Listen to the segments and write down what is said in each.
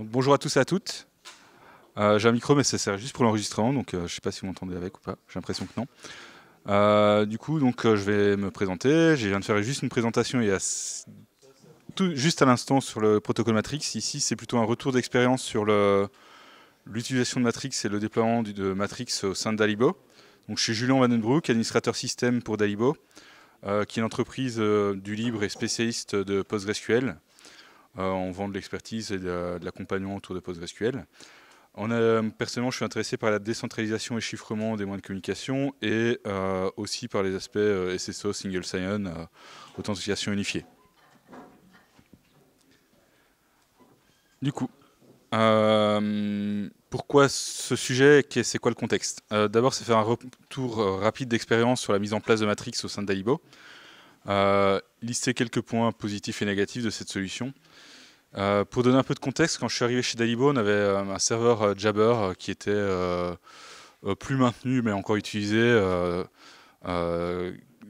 bonjour à tous et à toutes. Euh, j'ai un micro, mais ça sert juste pour l'enregistrement, donc euh, je ne sais pas si vous m'entendez avec ou pas. J'ai l'impression que non. Euh, du coup, donc, je vais me présenter. j'ai viens de faire juste une présentation juste à l'instant sur le protocole Matrix. Ici, c'est plutôt un retour d'expérience sur l'utilisation de Matrix et le déploiement de Matrix au sein de Dalibo. Donc, je suis Julien Vandenbroek, administrateur système pour Dalibo, qui est une entreprise du libre et spécialiste de PostgreSQL. Euh, on vend de l'expertise et de, l'accompagnement autour de PostgreSQL. On personnellement, je suis intéressé par la décentralisation et chiffrement des moyens de communication et euh, aussi par les aspects euh, SSO, Single Sign-On, authentification unifiée. Du coup, pourquoi ce sujet et c'est quoi le contexte D'abord, c'est faire un retour rapide d'expérience sur la mise en place de Matrix au sein de Dalibo lister quelques points positifs et négatifs de cette solution. Euh, pour donner un peu de contexte, quand je suis arrivé chez Dalibo, on avait euh, un serveur euh, Jabber qui était plus maintenu mais encore utilisé.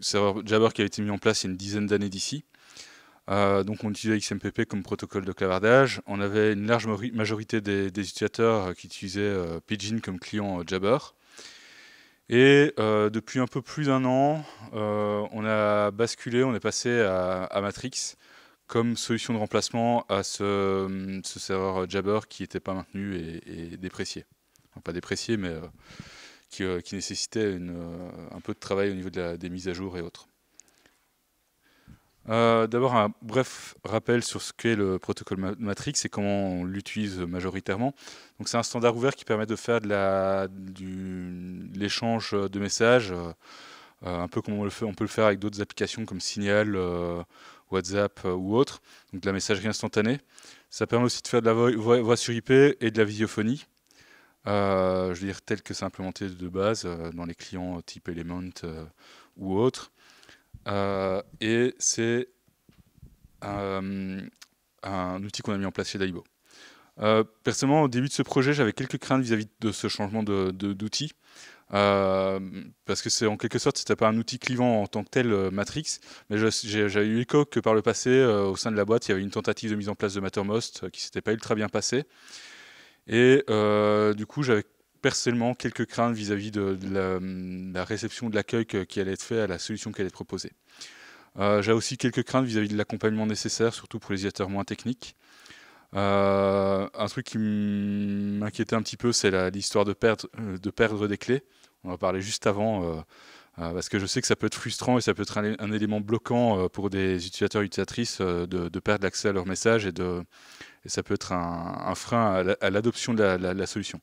serveur Jabber qui a été mis en place il y a une dizaine d'années d'ici. donc on utilisait XMPP comme protocole de clavardage. On avait une large majorité des, des utilisateurs qui utilisaient Pidgin comme client Jabber. Et euh, depuis un peu plus d'un an, euh, on a basculé, on est passé à, Matrix comme solution de remplacement à ce, serveur Jabber qui n'était pas maintenu et, déprécié. pas déprécié, mais euh, qui, nécessitait un peu de travail au niveau des mises à jour et autres. Euh, d'abord, un bref rappel sur ce qu'est le protocole Matrix et comment on l'utilise majoritairement. c'est un standard ouvert qui permet de faire de l'échange de messages, euh, euh, un peu comme on, peut le faire avec d'autres applications comme Signal, WhatsApp ou autre, donc de la messagerie instantanée. Ça permet aussi de faire de la voix, sur IP et de la visiophonie. je veux dire, tel que c'est implémenté de base dans les clients type Element ou autres. Euh, et c'est euh, un outil qu'on a mis en place chez Daibo. Euh, personnellement, au début de ce projet, j'avais quelques craintes vis-à-vis de ce changement d'outil. parce que c'est en quelque sorte, c'était pas un outil clivant en tant que tel Matrix, mais j'avais eu écho que par le passé, au sein de la boîte, il y avait une tentative de mise en place de Mattermost qui s'était pas ultra bien passée. Et du coup, j'avais personnellement quelques craintes vis-à-vis de, la, réception, de l'accueil qui allait être fait à la solution qui allait être proposée. Euh, j'ai aussi quelques craintes vis-à-vis de l'accompagnement nécessaire, surtout pour les utilisateurs moins techniques. Euh, un truc qui m'inquiétait un petit peu, c'est l'histoire de perdre, euh, de perdre des clés. On en a parlé juste avant, parce que je sais que ça peut être frustrant et ça peut être un, élément bloquant pour des utilisateurs et utilisatrices de, perdre l'accès à leur message et, ça peut être un, frein à l'adoption de la solution.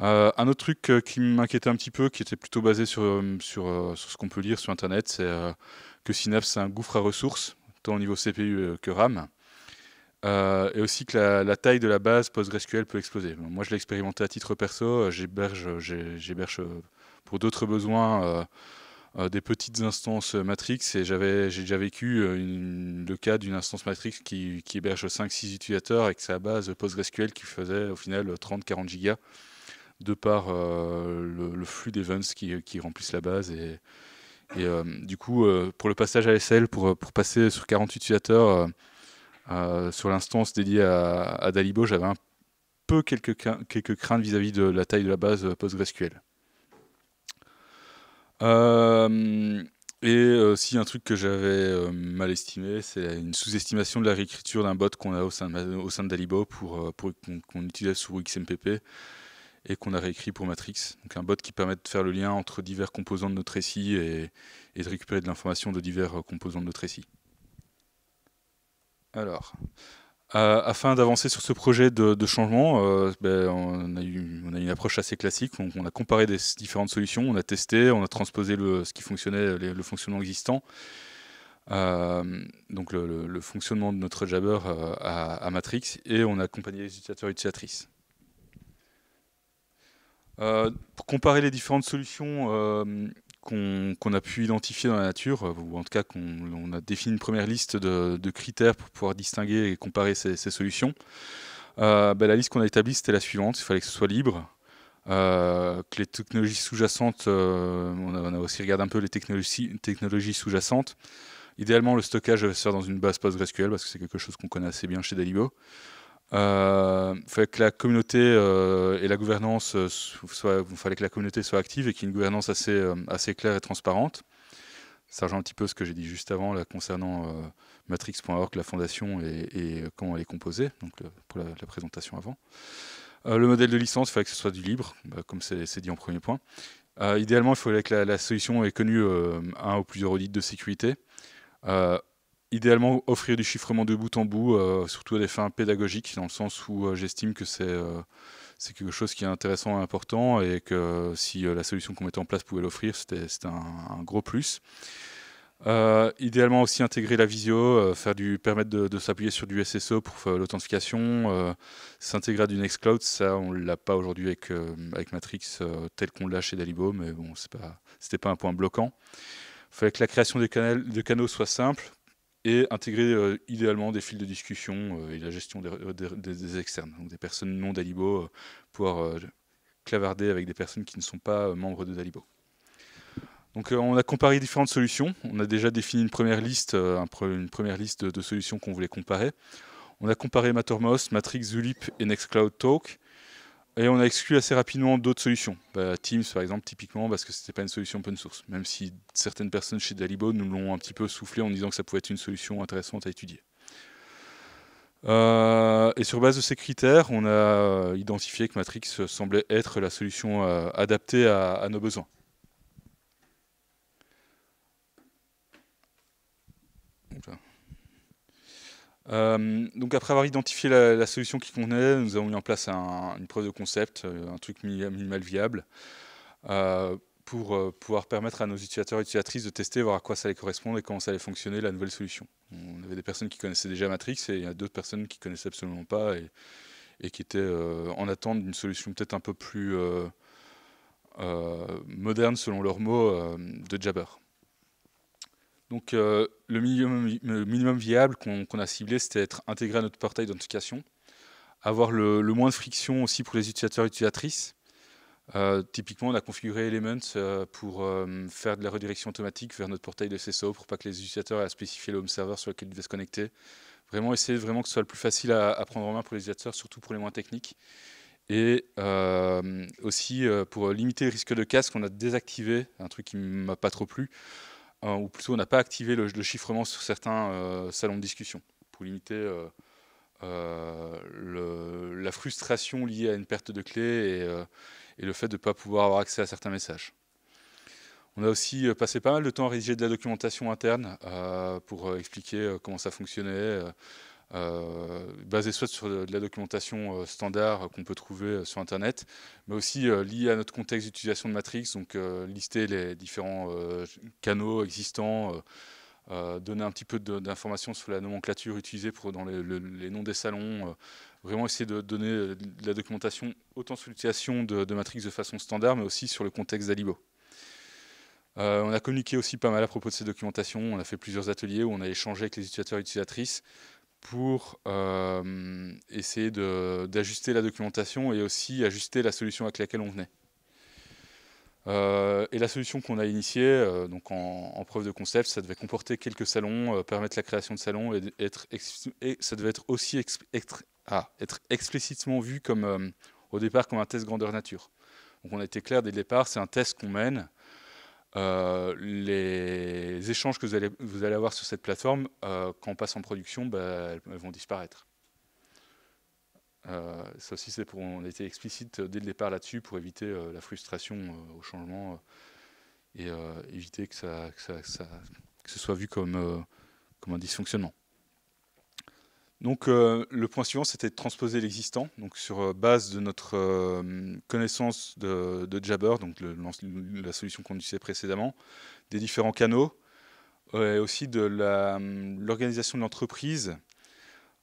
Euh, un autre truc euh, qui m'inquiétait un petit peu, qui était plutôt basé sur, euh, ce qu'on peut lire sur Internet, c'est que Synapse, est un gouffre à ressources, tant au niveau CPU que RAM. et aussi que la, taille de la base PostgreSQL peut exploser. moi, je l'ai expérimenté à titre perso. J'héberge, pour d'autres besoins des petites instances Matrix et j'ai déjà vécu le cas d'une instance Matrix qui, héberge 5-6 utilisateurs avec sa base PostgreSQL qui faisait au final 30-40 gigas de par euh, le, flux d'events qui, qui, remplissent la base. Et, euh, du coup, euh, pour le passage à SL, pour, passer sur 40 utilisateurs sur l'instance dédiée à, Dalibo, j'avais un peu quelques, craintes vis-à-vis de la taille de la base PostgreSQL. et aussi un truc que j'avais mal estimé, c'est une sous-estimation de la réécriture d'un bot qu'on a au sein, de, Dalibo pour, qu'on utilise utilisait sous XMPP et qu'on a réécrit pour Matrix. Donc un bot qui permet de faire le lien entre divers composants de notre récit et, de récupérer de l'information de divers euh, composants de notre récit. Alors, afin d'avancer sur ce projet de, changement, euh, ben, on, a eu, on, a une approche assez classique. on a comparé des différentes solutions, on a testé, on a transposé le, ce qui fonctionnait, le fonctionnement existant. Euh, donc le, fonctionnement de notre jabber à, à, Matrix et on a accompagné les utilisateurs et utilisatrices. Euh, pour comparer les différentes solutions euh, qu'on a pu identifier dans la nature, euh, ou en tout cas qu'on a défini une première liste de, critères pour pouvoir distinguer et comparer ces, solutions. Ben, la liste qu'on a établie, c'était la suivante. Il fallait que ce soit libre, que les technologies sous-jacentes, on, a aussi regardé un peu les technologies, technologies sous-jacentes. Idéalement, le stockage va se faire dans une base PostgreSQL, parce que c'est quelque chose qu'on connaît assez bien chez Dalibo il euh, fallait que la communauté euh, et la gouvernance euh, fallait que la communauté soit active et qu'il y ait une gouvernance assez, assez claire et transparente. Ça rejoint un petit peu ce que j'ai dit juste avant là, concernant matrix.org, la fondation et, comment elle est composée, donc pour la, présentation avant. le modèle de licence, il fallait que ce soit du libre, bah, comme c'est dit en premier point. idéalement, il fallait que la, solution ait connu un ou plusieurs audits de sécurité idéalement offrir du chiffrement de bout en bout, euh, surtout à des fins pédagogiques, dans le sens où euh, j'estime que euh, c'est quelque chose qui est intéressant et important, et que si la solution qu'on mettait en place pouvait l'offrir, c'était un, gros plus. idéalement aussi intégrer la visio, faire du, permettre de, s'appuyer sur du SSO pour l'authentification, s'intégrer à du Nextcloud, ça on ne l'a pas aujourd'hui avec, avec Matrix tel qu'on l'a chez Dalibo, mais bon, ce n'était pas, un point bloquant. Il fallait que la création de canaux soit simple, et intégrer euh, idéalement des fils de discussion euh, et la gestion euh, des, externes, donc des personnes non Dalibo, pour pouvoir clavarder avec des personnes qui ne sont pas membres de Dalibo. Donc on a comparé différentes solutions, on a déjà défini une première liste, une première liste de, de solutions qu'on voulait comparer. On a comparé Mattermost, Matrix, Zulip et Nextcloud Talk. Et on a exclu assez rapidement d'autres solutions. Bah, Teams, par exemple, typiquement, parce que ce n'était pas une solution open source. Même si certaines personnes chez Dalibo nous l'ont un petit peu soufflé en disant que ça pouvait être une solution intéressante à étudier. Euh, et sur base de ces critères, on a euh, identifié que Matrix semblait être la solution euh, adaptée à, nos besoins. Euh, donc après avoir identifié la, solution qui convenait, nous avons mis en place une preuve de concept, euh, un truc minimal viable, euh, pour pouvoir permettre à nos utilisateurs et utilisatrices de tester, voir à quoi ça allait correspondre et comment ça allait fonctionner la nouvelle solution. On avait des personnes qui connaissaient déjà Matrix et d'autres personnes qui ne connaissaient absolument pas et, qui étaient en attente d'une solution peut-être un peu plus moderne selon leurs mots de Jabber. Donc euh, le minimum, viable qu'on a ciblé, c'était être intégré à notre portail d'authentification, avoir le, moins de friction aussi pour les utilisateurs et utilisatrices. Euh, typiquement, on a configuré Elements euh, pour faire de la redirection automatique vers notre portail de CSO pour pas que les utilisateurs aient à spécifier le home server sur lequel ils devaient se connecter. Vraiment essayer vraiment que ce soit le plus facile à, prendre en main pour les utilisateurs, surtout pour les moins techniques. Et aussi, pour limiter le risque de casse, on a désactivé, un truc qui ne m'a pas trop plu, ou plutôt on n'a pas activé le, chiffrement sur certains euh, salons de discussion pour limiter euh, euh, la frustration liée à une perte de clé et, le fait de ne pas pouvoir avoir accès à certains messages. On a aussi passé pas mal de temps à rédiger de la documentation interne pour expliquer comment ça fonctionnait, euh, basé soit sur de la documentation euh, standard qu'on peut trouver euh, sur Internet, mais aussi lié à notre contexte d'utilisation de Matrix, donc lister les différents canaux existants. donner un petit peu d'informations sur la nomenclature utilisée pour, dans les, noms des salons, vraiment essayer de donner de la documentation autant sur l'utilisation de, Matrix de façon standard, mais aussi sur le contexte d'Alibo. on a communiqué aussi pas mal à propos de ces documentations, on a fait plusieurs ateliers où on a échangé avec les utilisateurs et utilisatrices pour euh, essayer d'ajuster la documentation et aussi ajuster la solution avec laquelle on venait. Euh, et la solution qu'on a initiée, euh, donc en, preuve de concept, ça devait comporter quelques salons, permettre la création de salons et, être ça devait être aussi ah, être, explicitement vu comme au départ comme un test grandeur nature. Donc on a été clair dès le départ, c'est un test qu'on mène euh, les échanges que vous allez, avoir sur cette plateforme, euh, quand on passe en production, bah, elles vont disparaître. Euh, ça aussi, c'est pour, on a été explicite dès le départ là-dessus pour éviter la frustration au changement et éviter que ce soit vu comme, comme un dysfonctionnement. Donc euh, le point suivant, c'était de transposer l'existant, donc sur euh, base de notre euh, connaissance de, Jabber, donc la solution qu'on utilisait précédemment, des différents canaux, et aussi de hum, l'organisation de l'entreprise.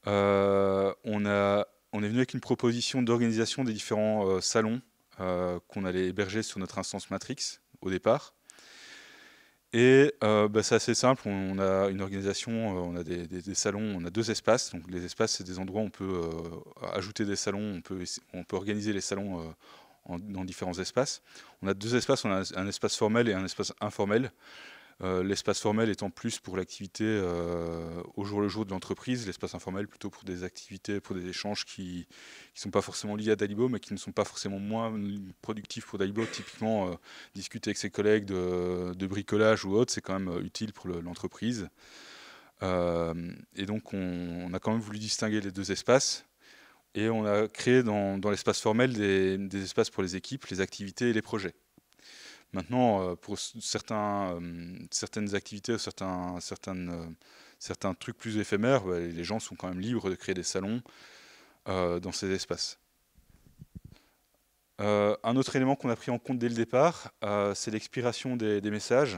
on est venu avec une proposition d'organisation des différents salons qu'on allait héberger sur notre instance Matrix au départ. Et euh, bah, c'est assez simple, on a une organisation, euh, on a des, salons, on a deux espaces. Donc les espaces, c'est des endroits où on peut euh, ajouter des salons, on peut, on peut organiser les salons dans différents espaces. On a deux espaces, on a un espace formel et un espace informel. Euh, l'espace formel étant plus pour l'activité euh, au jour le jour de l'entreprise, l'espace informel plutôt pour des activités, pour des échanges qui ne sont pas forcément liés à Dalibo, mais qui ne sont pas forcément moins productifs pour Dalibo. Typiquement, euh, discuter avec ses collègues de, bricolage ou autre, c'est quand même utile pour l'entreprise. et donc, on, a quand même voulu distinguer les deux espaces. Et on a créé dans, l'espace formel des espaces pour les équipes, les activités et les projets. Maintenant, euh, pour euh, certaines activités, certains, euh, certains trucs plus éphémères, bah, les gens sont quand même libres de créer des salons dans ces espaces. un autre élément qu'on a pris en compte dès le départ, c'est l'expiration des, messages.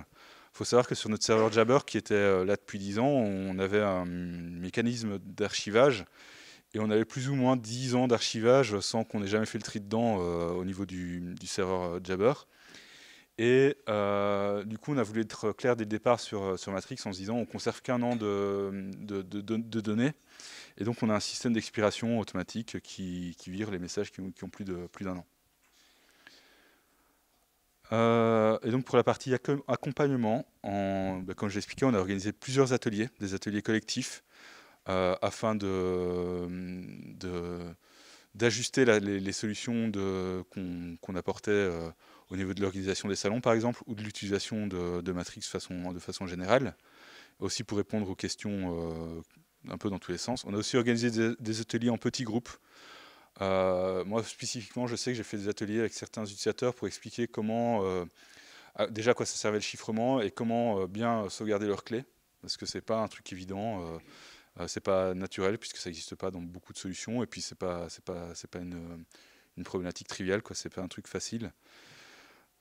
Il faut savoir que sur notre serveur Jabber, qui était là depuis 10 ans, on avait un mécanisme d'archivage et on avait plus ou moins 10 ans d'archivage sans qu'on ait jamais fait le tri dedans au niveau du serveur Jabber. Et euh, du coup, on a voulu être clair dès le départ sur, euh, Matrix en se disant on conserve qu'un an de, données. Et donc, on a un système d'expiration automatique qui, vire les messages qui, ont plus d'un plus an. Euh, et donc pour la partie accompagnement, ben, comme je expliqué, on a organisé plusieurs ateliers, des ateliers collectifs, afin de, d'ajuster les, solutions qu'on apportait euh, au niveau de l'organisation des salons, par exemple, ou de l'utilisation de, Matrix de façon générale, aussi pour répondre aux questions euh, un peu dans tous les sens. On a aussi organisé des, ateliers en petits groupes. Euh, moi, spécifiquement, je sais que j'ai fait des ateliers avec certains utilisateurs pour expliquer comment, déjà, quoi ça servait le chiffrement et comment bien sauvegarder leurs clés, parce que ce n'est pas un truc évident euh, c'est pas naturel puisque ça n'existe pas dans beaucoup de solutions et puis c'est pas c'est pas c'est pas une, problématique triviale quoi c'est pas un truc facile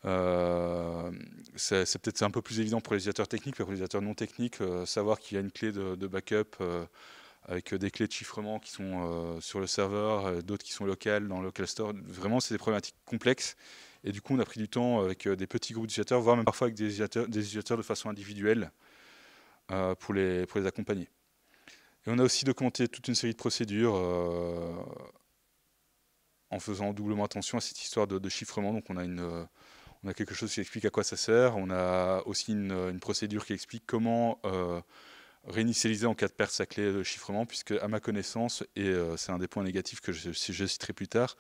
euh, c'est peut-être un peu plus évident pour les utilisateurs techniques, mais pour les utilisateurs non techniques, euh, savoir qu'il y a une clé de, backup avec des clés de chiffrement qui sont sur le serveur, d'autres qui sont locales dans le local store. Vraiment, c'est des problématiques complexes. Et du coup, on a pris du temps avec des petits groupes d'utilisateurs, voire même parfois avec des utilisateurs, des utilisateurs de façon individuelle pour, les, pour les accompagner. Et on a aussi documenté toute une série de procédures euh, en faisant doublement attention à cette histoire de, chiffrement. Donc euh, on a, quelque chose qui explique à quoi ça sert. On a aussi une, procédure qui explique comment euh, réinitialiser en cas de perte sa clé de chiffrement, puisque à ma connaissance, et c'est un des points négatifs que je, citerai plus tard,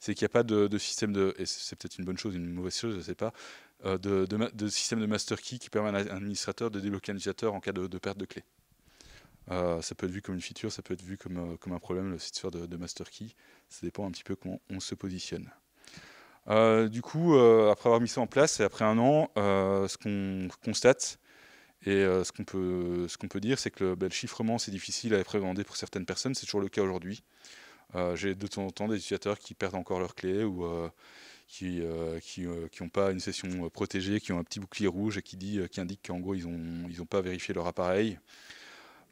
c'est qu'il n'y a pas de, système de, c'est peut-être une bonne chose, une mauvaise chose, je sais pas, de, système de master key qui permet à un administrateur de débloquer un utilisateur en cas de, perte de clé. Euh, ça peut être vu comme une feature, ça peut être vu comme, euh, un problème, le site de, master key. Ça dépend un petit peu comment on se positionne. Euh, du coup, après avoir mis ça en place et après un an, ce qu'on constate et ce qu'on peut, peut dire, c'est que le, bah, chiffrement, c'est difficile à appréhender pour certaines personnes. C'est toujours le cas aujourd'hui. J'ai de temps en temps des utilisateurs qui perdent encore leurs clés ou qui n'ont pas une session protégée, qui ont un petit bouclier rouge et qui dit qui indique qu'en gros ils n'ont ils ont pas vérifié leur appareil.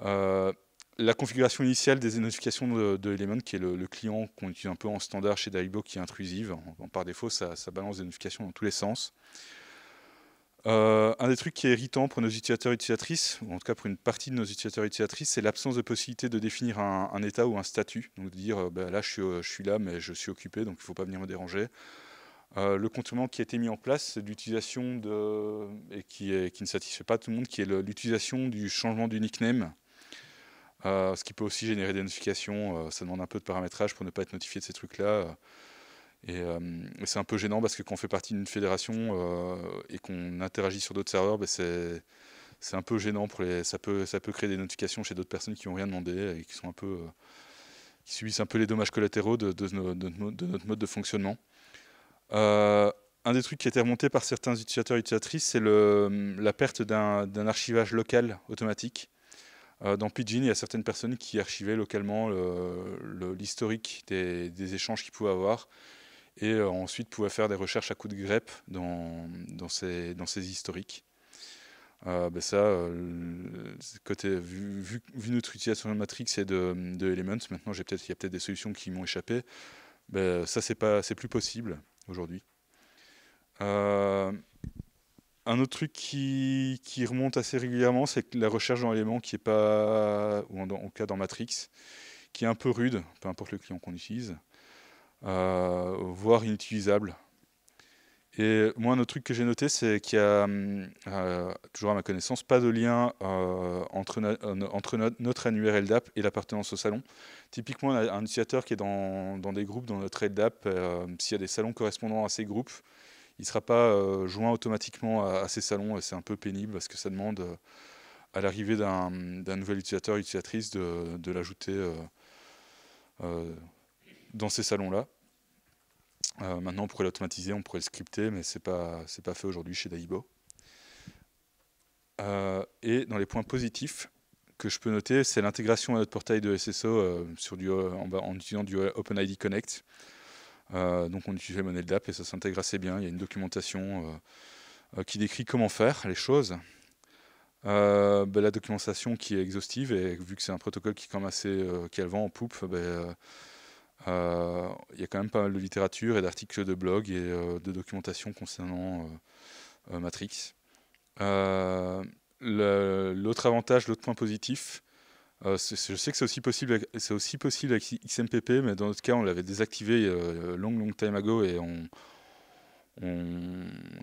Euh, la configuration initiale des notifications de, qui est le, client qu'on utilise un peu en standard chez Daibo, qui est intrusive. par défaut, ça, balance des notifications dans tous les sens. Euh, un des trucs qui est irritant pour nos utilisateurs utilisatrices, ou en tout cas pour une partie de nos utilisateurs et utilisatrices, c'est l'absence de possibilité de définir un, état ou un statut. Donc de dire, euh, bah, là je suis, là, mais je suis occupé, donc il ne faut pas venir me déranger. le contournement qui a été mis en place, c'est de, et qui, ne satisfait pas tout le monde, qui est l'utilisation du changement du nickname euh, ce qui peut aussi générer des notifications. Euh, ça demande un peu de paramétrage pour ne pas être notifié de ces trucs-là. Euh, et, c'est un peu gênant parce que quand on fait partie d'une fédération et qu'on interagit sur d'autres serveurs, ben c'est un peu gênant Ça peut, créer des notifications chez d'autres personnes qui n'ont rien demandé et qui qui subissent un peu les dommages collatéraux de, de notre mode de fonctionnement. un des trucs qui a été remonté par certains utilisateurs et utilisatrices, c'est la perte d'un archivage local automatique euh, dans Pidgin, il y a certaines personnes qui archivaient localement l'historique des, échanges qu'ils pouvaient avoir et euh, ensuite pouvaient faire des recherches à coups de greppe dans, ces, historiques. Euh, ben ça, vu, notre utilisation de Matrix et de, Elements, maintenant il y a peut-être des solutions qui m'ont échappé. Ben, ça, c'est plus possible aujourd'hui un autre truc qui, remonte assez régulièrement, c'est la recherche dans élément qui n'est pas, ou en, cas dans Matrix, qui est un peu rude, peu importe le client qu'on utilise, euh, voire inutilisable. Et moi, un autre truc que j'ai noté, c'est qu'il y a, euh, toujours à ma connaissance, pas de lien euh, entre, notre annuaire LDAP et l'appartenance au salon. Typiquement, un utilisateur qui est dans, des groupes dans notre LDAP, s'il y a des salons correspondant à ces groupes, il ne sera pas euh, joint automatiquement à, ces salons et c'est un peu pénible parce que ça demande euh, à l'arrivée d'un nouvel utilisateur, utilisatrice, de, l'ajouter euh, dans ces salons-là. maintenant, on pourrait l'automatiser, on pourrait le scripter, mais ce n'est pas, pas fait aujourd'hui chez Daibo. et dans les points positifs que je peux noter, c'est l'intégration à notre portail de SSO en, utilisant du OpenID Connect. Euh, donc on utilisait modèle DAP et ça s'intègre assez bien. Il y a une documentation euh, euh, qui décrit comment faire les choses. Bah, la documentation qui est exhaustive et vu que c'est un protocole qui est quand même assez qui a le vent en poupe, bah, il y a quand même pas mal de littérature et d'articles de blog et de documentation concernant Matrix. l'autre avantage, l'autre point positif, euh, je sais que c'est aussi possible, avec XMPP, mais dans notre cas, on l'avait désactivé euh, long, long time ago et on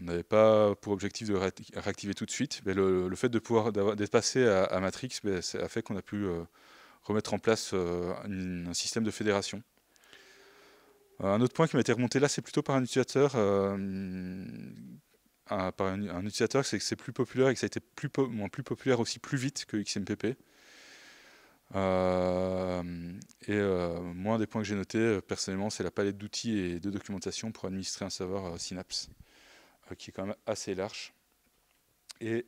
n'avait pas pour objectif de réactiver tout de suite. Mais le, fait de pouvoir d'être passé à, Matrix, ben, a fait qu'on a pu euh, remettre en place un système de fédération. Un autre point qui m'a été remonté là, c'est plutôt par un utilisateur, ah, par un, utilisateur, c'est que c'est plus populaire et que ça a été moins plus populaire aussi plus vite que XMPP. Euh, et euh, moi, un des points que j'ai noté euh, personnellement, c'est la palette d'outils et de documentation pour administrer un serveur Synapse, qui est quand même assez large. Et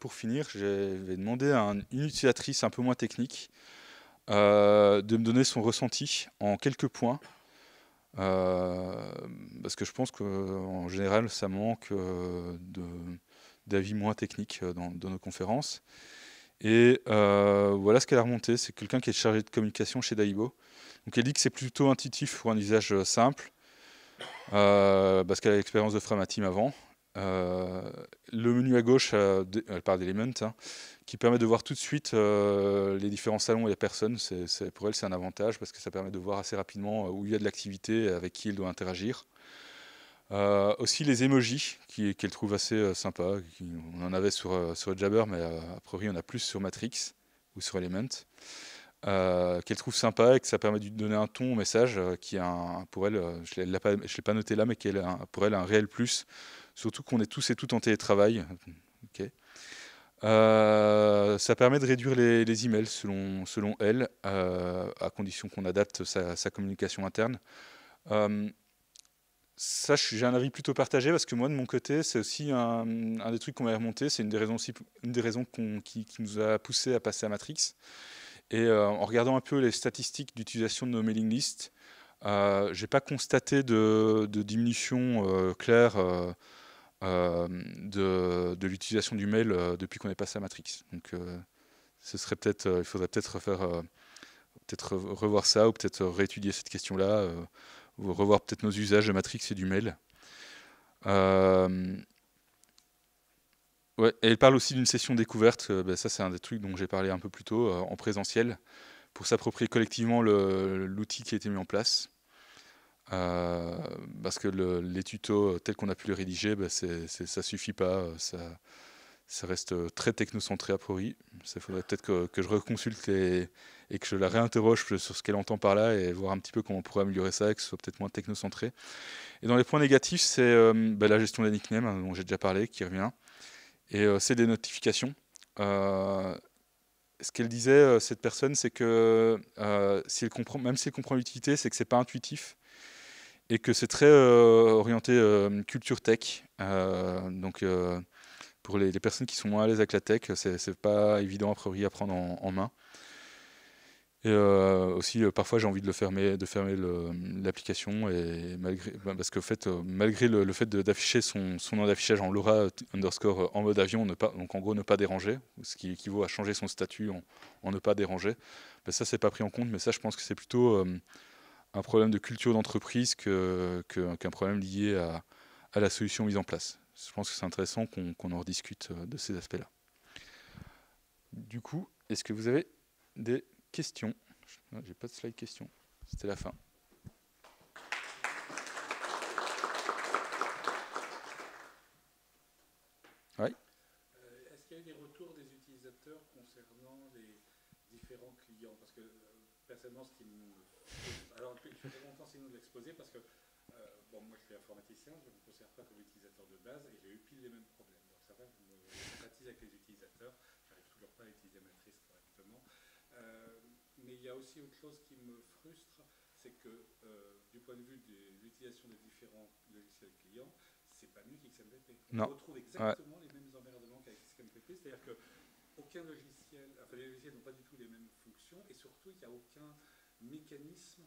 pour finir, je vais demander à une utilisatrice un peu moins technique de me donner son ressenti en quelques points parce que je pense qu'en général, ça manque d'avis moins techniques dans, nos conférences. Et euh, voilà ce qu'elle a remonté. C'est quelqu'un qui est chargé de communication chez Daibo. Donc elle dit que c'est plutôt intuitif pour un usage euh, simple, euh, parce qu'elle a l'expérience de team avant. le menu à gauche, elle parle d'Element, hein, qui permet de voir tout de suite les différents salons et les personnes. a personne. pour elle, c'est un avantage parce que ça permet de voir assez rapidement où il y a de l'activité, avec qui elle doit interagir. Euh, aussi les emojis, qu'elle trouve assez euh, sympa. On en avait sur, euh, sur Jabber, mais a priori on a plus sur Matrix ou sur Element. qu'elle trouve sympa et que ça permet de donner un ton au message qui est pour elle, je ne l'ai, pas noté là, mais qui est pour elle un réel plus. Surtout qu'on est tous et toutes en télétravail. Okay. ça permet de réduire les, emails selon, selon elle, à condition qu'on adapte sa communication interne ça, j'ai un avis plutôt partagé parce que moi, de mon côté, c'est aussi un, des trucs qu'on m'a remonté. C'est une des raisons, une des raisons qui, nous a poussé à passer à Matrix. Et euh, en regardant un peu les statistiques d'utilisation de nos mailing lists, euh, j'ai pas constaté de, diminution euh, claire euh, de, de l'utilisation du mail depuis qu'on est passé à Matrix. Donc, ce serait peut-être, il faudrait peut-être refaire, peut-être revoir ça ou peut-être réétudier cette question-là revoir peut-être nos usages de Matrix et du mail. Euh, elle parle aussi d'une session découverte, euh, ben, ça c'est un des trucs dont j'ai parlé un peu plus tôt, euh, en présentiel, pour s'approprier collectivement l'outil qui a été mis en place. parce que les tutos tels qu'on a pu les rédiger, ça ben, ne ça suffit pas, ça, reste très technocentré a priori. Il faudrait peut-être que, je reconsulte les, et que je la réinterroge sur ce qu'elle entend par là et voir un petit peu comment on pourrait améliorer ça et que ce soit peut-être moins technocentré. Et dans les points négatifs, c'est euh, bah, la gestion des nicknames, dont j'ai déjà parlé, qui revient. Et euh, c'est des notifications. Euh, ce qu'elle disait, cette personne, c'est que si elle comprend, même si elle comprend l'utilité, c'est que c'est pas intuitif et que c'est très orienté culture tech. donc pour les, personnes qui sont moins à l'aise avec la tech, c'est pas évident a priori à prendre en main. Et euh, aussi, euh, parfois, j'ai envie de le fermer, de fermer l'application, et malgré, bah, parce que fait, euh, malgré le, fait d'afficher son, son, nom d'affichage en l'aura underscore en mode avion, ne pas, donc en gros ne pas déranger, ce qui équivaut à changer son statut en, en ne pas déranger, bah, ça c'est pas pris en compte, mais ça je pense que c'est plutôt un problème de culture d'entreprise qu'un que, problème lié à, à, la solution mise en place. Je pense que c'est intéressant qu'on en rediscute de ces aspects-là. Du coup, est-ce que vous avez des Question Je J'ai pas de slide question. C'était la fin. Oui. Euh, est-ce qu'il y a eu des retours des utilisateurs concernant les différents clients Parce que euh, personnellement, ce qui nous... Alors, je suis très content si nous l'exposer parce que, euh, bon, moi je suis informaticien, je ne me considère pas comme utilisateur de base et j'ai eu pile les mêmes problèmes. Donc ça va, je me sympathise avec les utilisateurs, je n'arrive toujours pas à utiliser Matrice correctement. Euh, mais il y a aussi autre chose qui me frustre, c'est que euh, du point de vue de l'utilisation des différents logiciels clients, c'est pas mieux qu'XMPP. On retrouve exactement les mêmes emmerdements qu'avec XMPP, c'est-à-dire que aucun logiciel, enfin les logiciels n'ont pas du tout les mêmes fonctions, et surtout il n'y a aucun mécanisme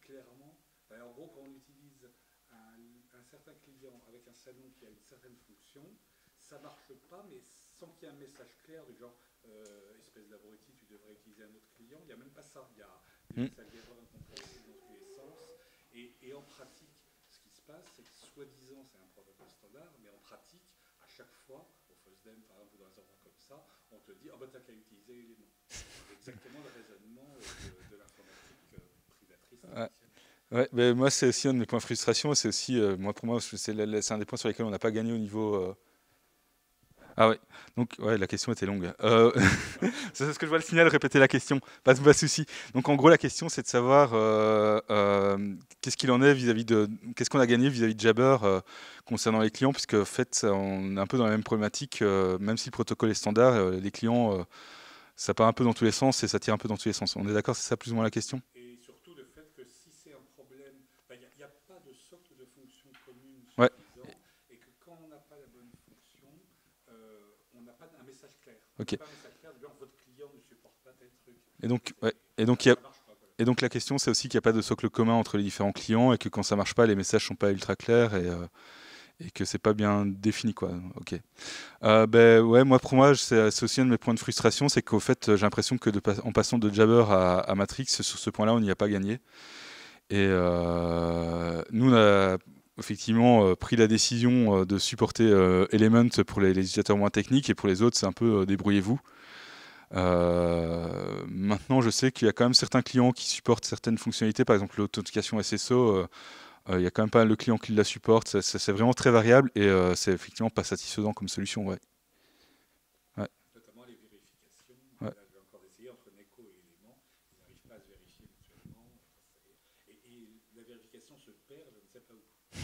clairement. Euh, en gros, quand on utilise un, certain client avec un salon qui a une certaine fonction, ça marche pas, mais sans qu'il y ait un message clair du genre euh, espèce d'abruti, tu devrais utiliser un autre client. Il n'y a même pas hmm. ça. Il y a des algorithmes dans tous les sens. Et, et, en pratique, ce qui se passe, c'est que soi-disant, c'est un protocole standard, mais en pratique, à chaque fois, au FOSDEM, par exemple, ou dans un endroits comme ça, on te dit, ah oh, ben t'as qu'à utiliser l'élément. Exactement le raisonnement euh, de, de l'informatique euh, privatrice. Ouais. Ouais, mais moi, c'est aussi un de mes points de frustration. C'est aussi, moi, pour moi, c'est un des points sur lesquels on n'a pas gagné au niveau ah oui, donc ouais, la question était longue. Euh, c'est ce que je vois le signal, répéter la question, pas de, soucis. souci. Donc en gros, la question c'est de savoir euh, euh, qu'est-ce qu'il en est vis-à-vis de. Qu'est-ce qu'on a gagné vis-à-vis -vis de Jabber concernant les clients, puisque en fait, on est un peu dans la même problématique, même si le protocole est standard, les clients, ça part un peu dans tous les sens et ça tire un peu dans tous les sens. On est d'accord, c'est ça plus ou moins la question Et donc, et donc la question, c'est aussi qu'il n'y a pas de socle commun entre les différents clients et que quand ça marche pas, les messages sont pas ultra clairs et, euh, que c'est pas bien défini quoi. Ok. Euh, ben ouais, moi pour moi, c'est aussi un de mes points de frustration, c'est qu'au fait, j'ai l'impression que en passant de Jabber à, Matrix, sur ce point-là, on n'y a pas gagné. Et euh, nous, effectivement euh, pris la décision euh, de supporter euh, Element pour les utilisateurs moins techniques et pour les autres, c'est un peu débrouillez-vous. maintenant, je sais qu'il y a quand même certains clients qui supportent certaines fonctionnalités, par exemple l'authentification SSO. il y a quand même pas le client qui la supporte. C'est vraiment très variable et c'est effectivement pas satisfaisant comme solution. Notamment les vérifications. entre Neko et Element. Ils n'arrivent pas à se vérifier la vérification se perd, je ne sais pas où.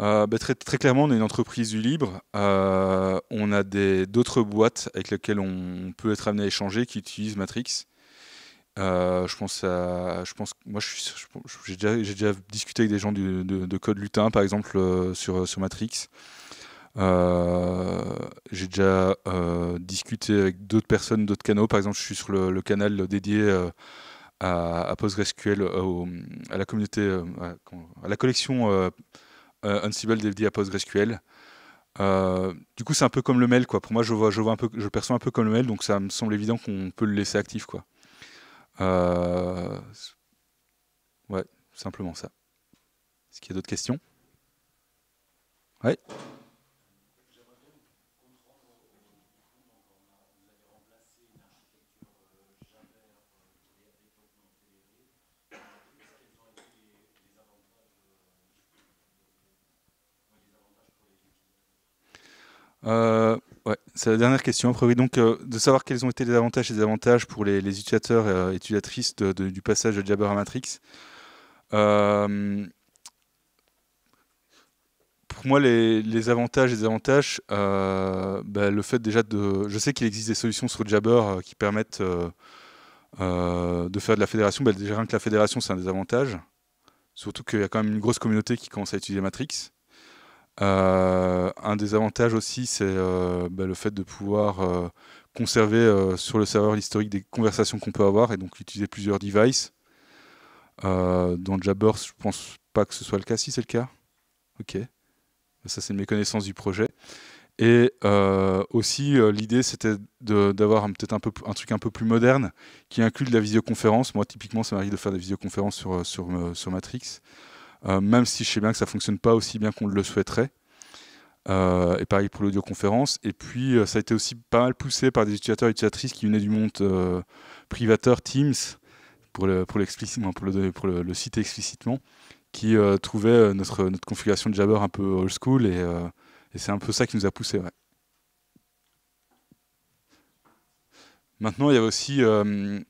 Euh, bah, très, clairement, on est une entreprise du libre. Euh, on a d'autres boîtes avec lesquelles on peut être amené à échanger qui utilisent Matrix. Euh, je pense à, je pense, moi, j'ai déjà, discuté avec des gens de, Code Lutin, par exemple, sur, sur Matrix. j'ai déjà discuté avec d'autres personnes, d'autres canaux. Par exemple, je suis sur le, canal dédié à, PostgreSQL, à la communauté, à, à la collection euh, Ansible dédié à PostgreSQL. Euh, du coup, c'est un peu comme le mail, quoi. Pour moi, je vois, je vois un peu, je perçois un peu comme le mail, donc ça me semble évident qu'on peut le laisser actif, quoi. Euh, ouais, simplement ça. Est-ce qu'il y a d'autres questions Ouais. Euh, ouais, c'est la dernière question. Après, donc, euh, de savoir quels ont été les avantages et les avantages pour les, utilisateurs et étudiatrices euh, du passage de Jabber à Matrix. pour moi, les, avantages et les avantages, bah, le fait déjà de. Je sais qu'il existe des solutions sur Jabber qui permettent de faire de la fédération. Bah, déjà, rien que la fédération, c'est un des avantages. Surtout qu'il y a quand même une grosse communauté qui commence à utiliser Matrix. Euh, un des avantages aussi, c'est euh, bah, le fait de pouvoir euh, conserver sur le serveur l'historique des conversations qu'on peut avoir et donc utiliser plusieurs devices. dans Jabber, je pense pas que ce soit le cas. Si c'est le cas, ok. Ça, c'est mes connaissances du projet. Et aussi, l'idée, c'était d'avoir peut-être un, un truc un peu plus moderne qui inclut de la visioconférence. Moi, typiquement, ça m'arrive de faire des visioconférences sur, sur, sur Matrix. Euh, même si je sais bien que ça ne fonctionne pas aussi bien qu'on le souhaiterait. Euh, et pareil pour l'audioconférence. Et puis, euh, ça a été aussi pas mal poussé par des utilisateurs et utilisatrices qui venaient du monde privateur Teams, pour le, pour, pour, pour le, le citer explicitement, qui trouvaient notre, notre configuration de Jabber un peu old school et, et c'est un peu ça qui nous a poussé. Maintenant, il y avait aussi le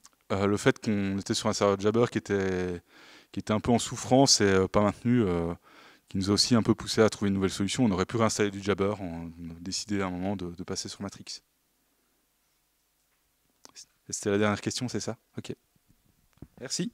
fait qu'on était sur un serveur Jabber qui était qui était un peu en souffrance et euh, pas maintenu, euh, qui nous a aussi un peu poussé à trouver une nouvelle solution. On aurait pu réinstaller du Jabber, on a décidé à un moment de, de passer sur Matrix. C'était la dernière question, c'est ça Ok. Merci.